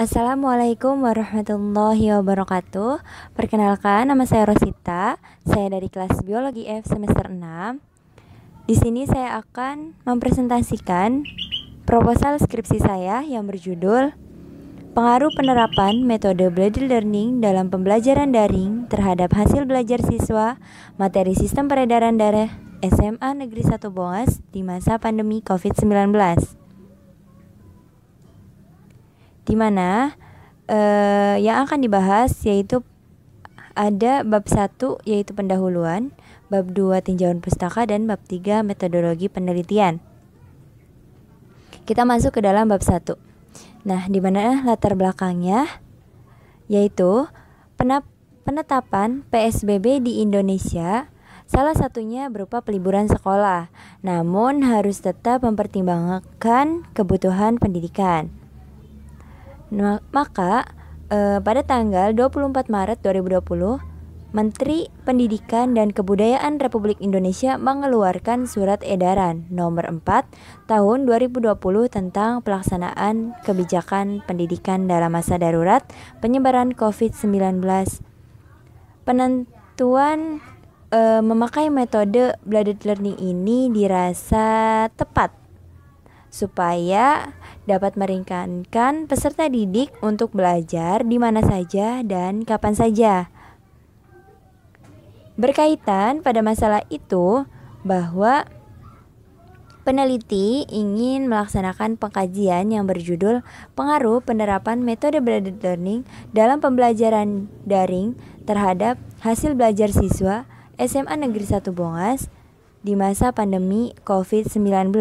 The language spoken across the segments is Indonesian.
Assalamualaikum warahmatullahi wabarakatuh Perkenalkan, nama saya Rosita Saya dari kelas Biologi F semester 6 Di sini saya akan mempresentasikan proposal skripsi saya yang berjudul Pengaruh penerapan metode blended learning dalam pembelajaran daring terhadap hasil belajar siswa materi sistem peredaran darah SMA Negeri Satu Boas di masa pandemi COVID-19 di mana uh, yang akan dibahas yaitu ada bab 1 yaitu pendahuluan, bab 2 tinjauan pustaka dan bab 3 metodologi penelitian. Kita masuk ke dalam bab 1. Nah, di mana eh, latar belakangnya yaitu penetapan PSBB di Indonesia Salah satunya berupa peliburan sekolah, namun harus tetap mempertimbangkan kebutuhan pendidikan. Nah, maka eh, pada tanggal 24 Maret 2020 Menteri Pendidikan dan Kebudayaan Republik Indonesia mengeluarkan Surat Edaran Nomor 4 Tahun 2020 tentang pelaksanaan kebijakan pendidikan dalam masa darurat penyebaran COVID-19. Penentuan e, memakai metode blended learning ini dirasa tepat supaya dapat meringankan peserta didik untuk belajar di mana saja dan kapan saja. Berkaitan pada masalah itu bahwa peneliti ingin melaksanakan pengkajian yang berjudul Pengaruh Penerapan Metode Blended Learning dalam Pembelajaran Daring terhadap Hasil Belajar Siswa SMA Negeri 1 Bongas di masa pandemi COVID-19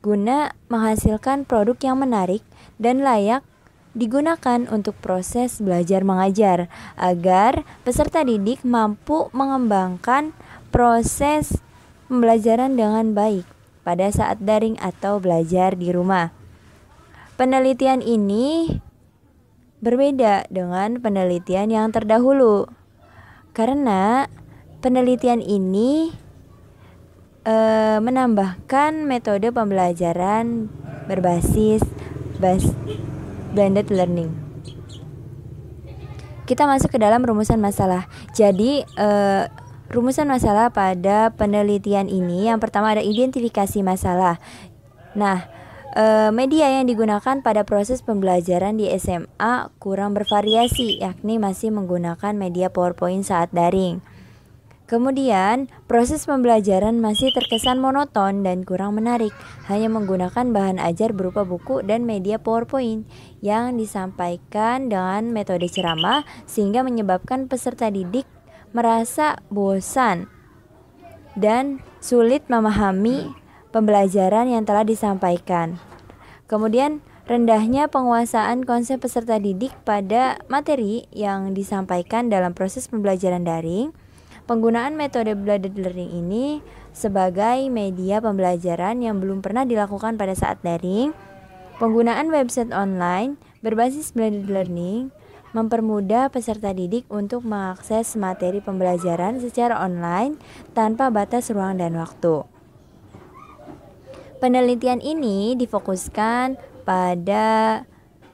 guna menghasilkan produk yang menarik dan layak digunakan untuk proses belajar mengajar agar peserta didik mampu mengembangkan proses pembelajaran dengan baik pada saat daring atau belajar di rumah. Penelitian ini berbeda dengan penelitian yang terdahulu karena penelitian ini uh, menambahkan metode pembelajaran berbasis bas blended learning. Kita masuk ke dalam rumusan masalah. Jadi uh, rumusan masalah pada penelitian ini yang pertama ada identifikasi masalah. Nah, eh, media yang digunakan pada proses pembelajaran di SMA kurang bervariasi, yakni masih menggunakan media PowerPoint saat daring. Kemudian, proses pembelajaran masih terkesan monoton dan kurang menarik, hanya menggunakan bahan ajar berupa buku dan media PowerPoint yang disampaikan dengan metode ceramah sehingga menyebabkan peserta didik merasa bosan dan sulit memahami pembelajaran yang telah disampaikan. Kemudian, rendahnya penguasaan konsep peserta didik pada materi yang disampaikan dalam proses pembelajaran daring Penggunaan metode blended learning ini sebagai media pembelajaran yang belum pernah dilakukan pada saat daring. Penggunaan website online berbasis blended learning mempermudah peserta didik untuk mengakses materi pembelajaran secara online tanpa batas ruang dan waktu. Penelitian ini difokuskan pada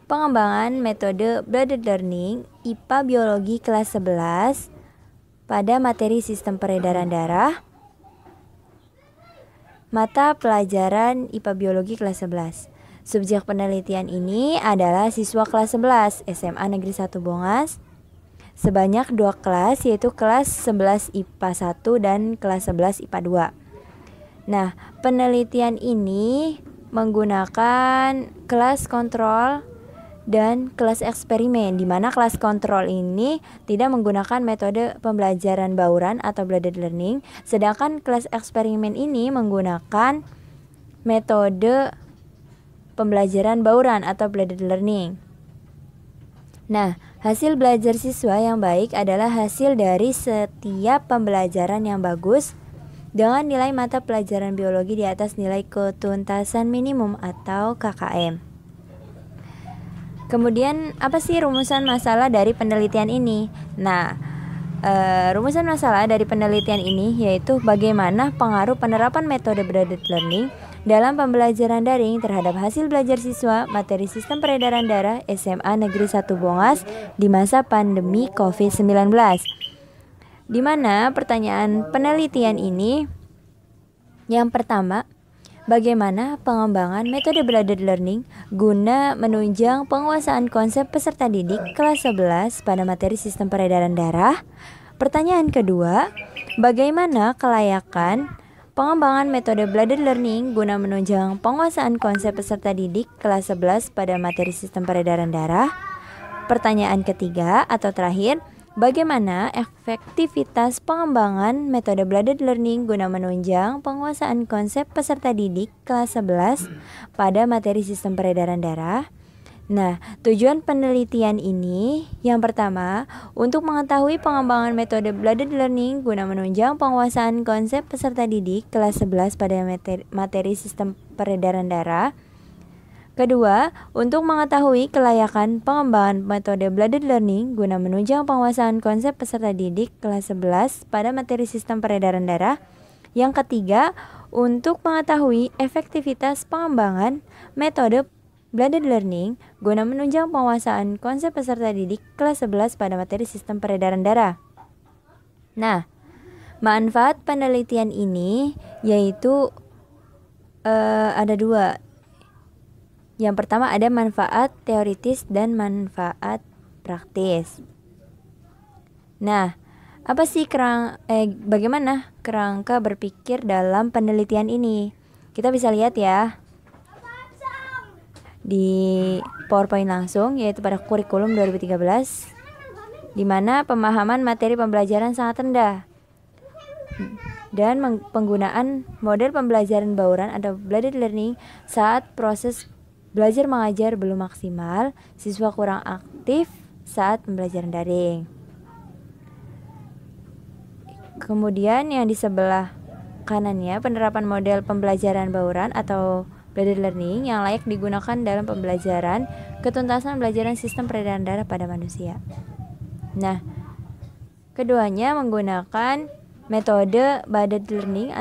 pengembangan metode blended learning IPA Biologi kelas 11 pada materi sistem peredaran darah mata pelajaran IPA Biologi kelas 11. Subjek penelitian ini adalah siswa kelas 11 SMA Negeri 1 Bongas sebanyak dua kelas yaitu kelas 11 IPA 1 dan kelas 11 IPA 2. Nah, penelitian ini menggunakan kelas kontrol dan kelas eksperimen, di mana kelas kontrol ini tidak menggunakan metode pembelajaran bauran atau blended learning, sedangkan kelas eksperimen ini menggunakan metode pembelajaran bauran atau blended learning. Nah, hasil belajar siswa yang baik adalah hasil dari setiap pembelajaran yang bagus dengan nilai mata pelajaran biologi di atas nilai ketuntasan minimum atau KKM. Kemudian apa sih rumusan masalah dari penelitian ini? Nah, e, rumusan masalah dari penelitian ini yaitu bagaimana pengaruh penerapan metode blended learning dalam pembelajaran daring terhadap hasil belajar siswa materi sistem peredaran darah SMA Negeri 1 Bongas di masa pandemi COVID-19. Di mana pertanyaan penelitian ini yang pertama, bagaimana pengembangan metode blended learning guna menunjang penguasaan konsep peserta didik kelas 11 pada materi sistem peredaran darah. Pertanyaan kedua, bagaimana kelayakan pengembangan metode blended learning guna menunjang penguasaan konsep peserta didik kelas 11 pada materi sistem peredaran darah? Pertanyaan ketiga atau terakhir, Bagaimana efektivitas pengembangan metode blended learning guna menunjang penguasaan konsep peserta didik kelas 11 pada materi sistem peredaran darah? Nah, tujuan penelitian ini yang pertama untuk mengetahui pengembangan metode blended learning guna menunjang penguasaan konsep peserta didik kelas 11 pada materi, materi sistem peredaran darah. Kedua, untuk mengetahui kelayakan pengembangan metode blended learning guna menunjang penguasaan konsep peserta didik kelas 11 pada materi sistem peredaran darah. Yang ketiga, untuk mengetahui efektivitas pengembangan metode blended learning guna menunjang penguasaan konsep peserta didik kelas 11 pada materi sistem peredaran darah. Nah, manfaat penelitian ini yaitu uh, ada dua yang pertama ada manfaat teoritis dan manfaat praktis. Nah, apa sih kerang eh bagaimana kerangka berpikir dalam penelitian ini? Kita bisa lihat ya di PowerPoint langsung yaitu pada kurikulum 2013 di mana pemahaman materi pembelajaran sangat rendah dan penggunaan model pembelajaran bauran atau blended learning saat proses Belajar mengajar belum maksimal, siswa kurang aktif saat pembelajaran daring. Kemudian yang di sebelah kanannya penerapan model pembelajaran bauran atau blended learning yang layak digunakan dalam pembelajaran ketuntasan pembelajaran sistem peredaran darah pada manusia. Nah, keduanya menggunakan metode blended learning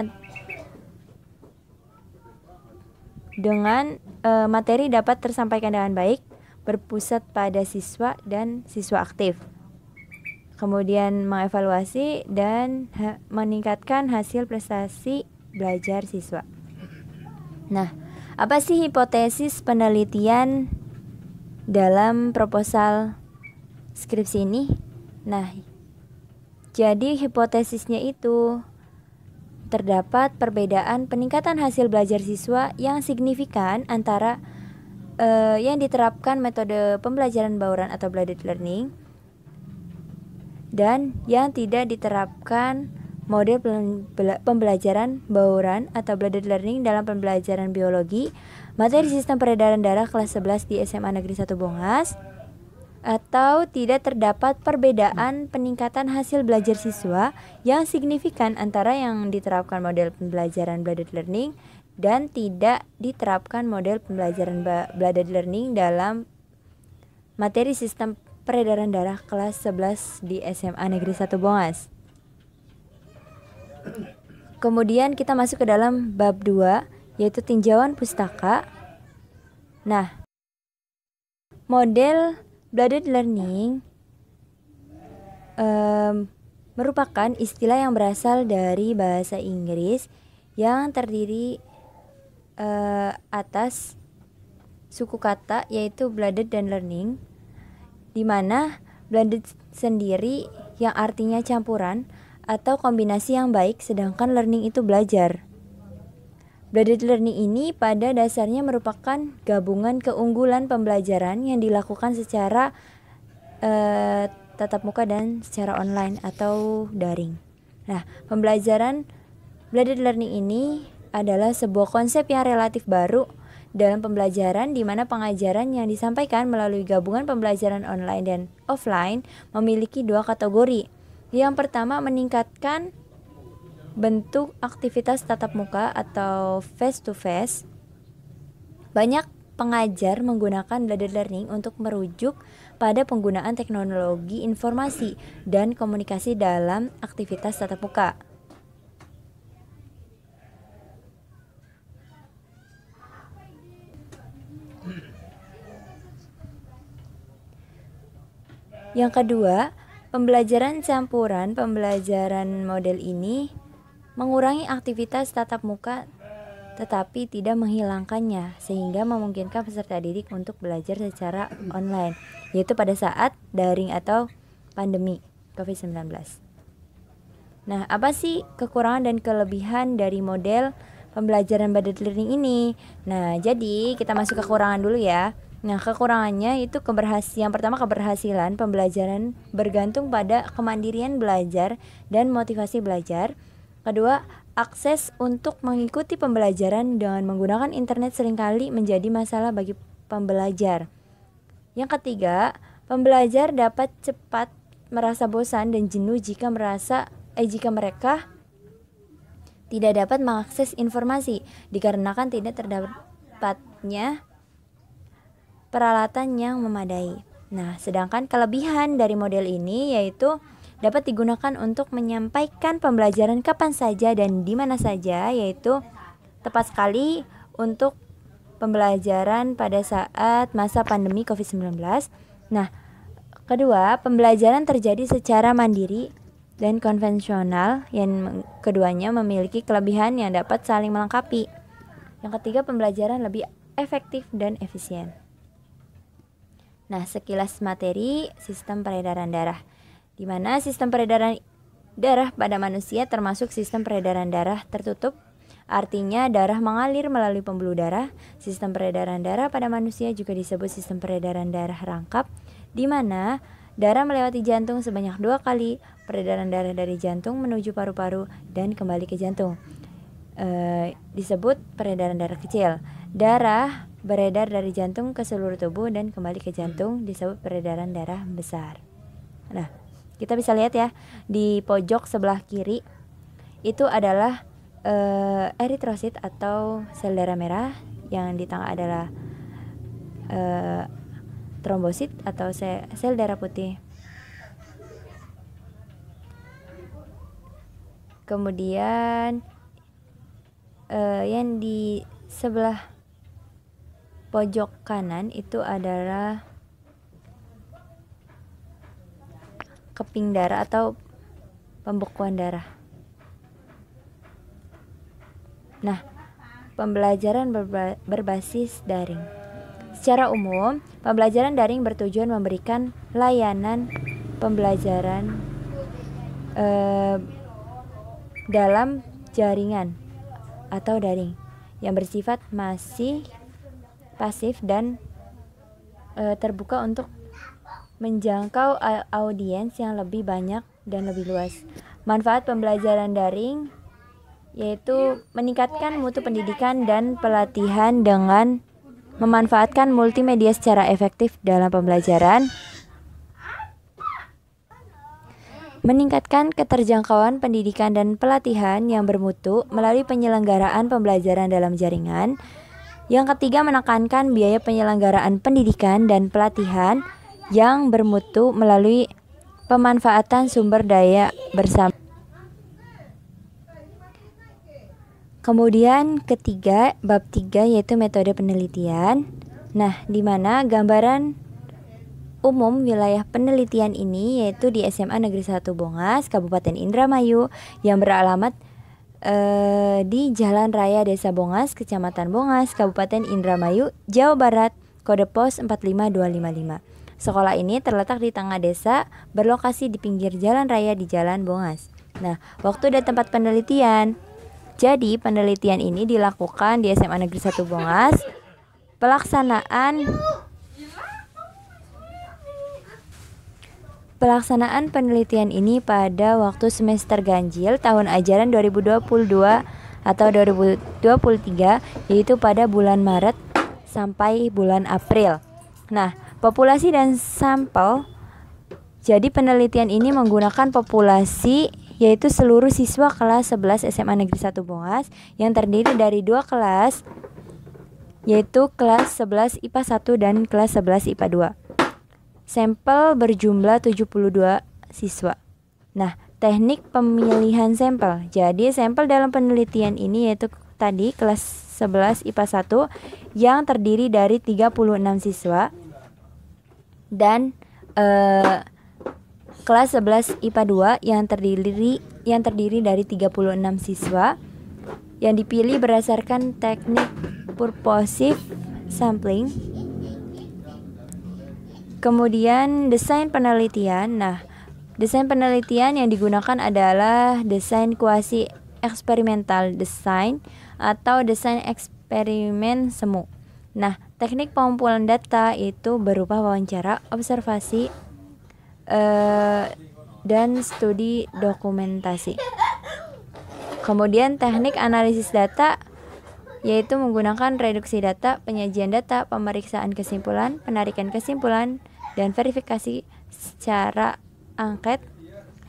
dengan e, materi dapat tersampaikan dengan baik, berpusat pada siswa dan siswa aktif. Kemudian mengevaluasi dan ha meningkatkan hasil prestasi belajar siswa. Nah, apa sih hipotesis penelitian dalam proposal skripsi ini? Nah, jadi hipotesisnya itu terdapat perbedaan peningkatan hasil belajar siswa yang signifikan antara uh, yang diterapkan metode pembelajaran bauran atau blended learning dan yang tidak diterapkan model pembelajaran bauran atau blended learning dalam pembelajaran biologi materi sistem peredaran darah kelas 11 di SMA Negeri 1 Bongas atau tidak terdapat perbedaan peningkatan hasil belajar siswa yang signifikan antara yang diterapkan model pembelajaran blended learning dan tidak diterapkan model pembelajaran blended learning dalam materi sistem peredaran darah kelas 11 di SMA Negeri 1 Bongas. Kemudian kita masuk ke dalam bab 2 yaitu tinjauan pustaka. Nah, model Blended learning um, merupakan istilah yang berasal dari bahasa Inggris yang terdiri uh, atas suku kata yaitu blended dan learning di mana blended sendiri yang artinya campuran atau kombinasi yang baik sedangkan learning itu belajar. Blended learning ini pada dasarnya merupakan gabungan keunggulan pembelajaran yang dilakukan secara eh, tatap muka dan secara online atau daring. Nah, pembelajaran blended learning ini adalah sebuah konsep yang relatif baru dalam pembelajaran di mana pengajaran yang disampaikan melalui gabungan pembelajaran online dan offline memiliki dua kategori. Yang pertama meningkatkan bentuk aktivitas tatap muka atau face to face, banyak pengajar menggunakan blended learning untuk merujuk pada penggunaan teknologi informasi dan komunikasi dalam aktivitas tatap muka. Yang kedua, pembelajaran campuran, pembelajaran model ini mengurangi aktivitas tatap muka tetapi tidak menghilangkannya sehingga memungkinkan peserta didik untuk belajar secara online yaitu pada saat daring atau pandemi COVID-19. Nah, apa sih kekurangan dan kelebihan dari model pembelajaran blended learning ini? Nah, jadi kita masuk kekurangan dulu ya. Nah, kekurangannya itu keberhasilan yang pertama keberhasilan pembelajaran bergantung pada kemandirian belajar dan motivasi belajar. Kedua, akses untuk mengikuti pembelajaran dengan menggunakan internet seringkali menjadi masalah bagi pembelajar. Yang ketiga, pembelajar dapat cepat merasa bosan dan jenuh jika merasa eh jika mereka tidak dapat mengakses informasi dikarenakan tidak terdapatnya peralatan yang memadai. Nah, sedangkan kelebihan dari model ini yaitu dapat digunakan untuk menyampaikan pembelajaran kapan saja dan di mana saja, yaitu tepat sekali untuk pembelajaran pada saat masa pandemi COVID-19. Nah, kedua, pembelajaran terjadi secara mandiri dan konvensional yang keduanya memiliki kelebihan yang dapat saling melengkapi. Yang ketiga, pembelajaran lebih efektif dan efisien. Nah, sekilas materi sistem peredaran darah di mana sistem peredaran darah pada manusia termasuk sistem peredaran darah tertutup. Artinya darah mengalir melalui pembuluh darah. Sistem peredaran darah pada manusia juga disebut sistem peredaran darah rangkap di mana darah melewati jantung sebanyak dua kali. Peredaran darah dari jantung menuju paru-paru dan kembali ke jantung. E, disebut peredaran darah kecil. Darah beredar dari jantung ke seluruh tubuh dan kembali ke jantung disebut peredaran darah besar. Nah, kita bisa lihat ya di pojok sebelah kiri itu adalah uh, eritrosit atau sel darah merah yang di tengah adalah uh, trombosit atau sel, darah putih. Kemudian uh, yang di sebelah pojok kanan itu adalah keping darah atau pembekuan darah. Nah, pembelajaran berba berbasis daring. Secara umum, pembelajaran daring bertujuan memberikan layanan pembelajaran eh, dalam jaringan atau daring yang bersifat masih pasif dan e, terbuka untuk menjangkau audiens yang lebih banyak dan lebih luas. Manfaat pembelajaran daring yaitu meningkatkan mutu pendidikan dan pelatihan dengan memanfaatkan multimedia secara efektif dalam pembelajaran, meningkatkan keterjangkauan pendidikan dan pelatihan yang bermutu melalui penyelenggaraan pembelajaran dalam jaringan. Yang ketiga, menekankan biaya penyelenggaraan pendidikan dan pelatihan yang bermutu melalui pemanfaatan sumber daya bersama. Kemudian ketiga, bab tiga yaitu metode penelitian. Nah, di mana gambaran umum wilayah penelitian ini yaitu di SMA Negeri 1 Bongas, Kabupaten Indramayu yang beralamat eh, di Jalan Raya Desa Bongas, Kecamatan Bongas, Kabupaten Indramayu, Jawa Barat, kode pos 45255. Sekolah ini terletak di tengah desa, berlokasi di pinggir jalan raya di Jalan Bongas. Nah, waktu dan tempat penelitian. Jadi, penelitian ini dilakukan di SMA Negeri 1 Bongas. Pelaksanaan Pelaksanaan penelitian ini pada waktu semester ganjil tahun ajaran 2022 atau 2023 yaitu pada bulan Maret sampai bulan April. Nah, Populasi dan sampel. Jadi penelitian ini menggunakan populasi yaitu seluruh siswa kelas 11 SMA Negeri 1 Boas yang terdiri dari dua kelas yaitu kelas 11 IPA 1 dan kelas 11 IPA 2. Sampel berjumlah 72 siswa. Nah, teknik pemilihan sampel. Jadi sampel dalam penelitian ini yaitu tadi kelas 11 IPA 1 yang terdiri dari 36 siswa dan uh, kelas 11 IPA 2 yang terdiri yang terdiri dari 36 siswa yang dipilih berdasarkan teknik purposive sampling. Kemudian desain penelitian. Nah, desain penelitian yang digunakan adalah desain kuasi eksperimental design atau desain eksperimen semu. Nah, Teknik pengumpulan data itu berupa wawancara, observasi, eh, dan studi dokumentasi. Kemudian teknik analisis data yaitu menggunakan reduksi data, penyajian data, pemeriksaan kesimpulan, penarikan kesimpulan, dan verifikasi secara angket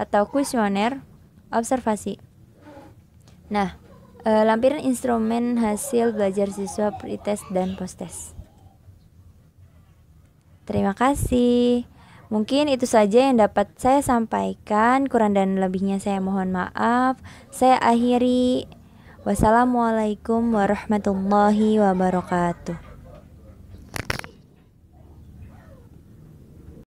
atau kuesioner observasi. Nah, e, lampiran instrumen hasil belajar siswa pretest dan posttest. Terima kasih. Mungkin itu saja yang dapat saya sampaikan. Kurang dan lebihnya saya mohon maaf. Saya akhiri. Wassalamualaikum warahmatullahi wabarakatuh.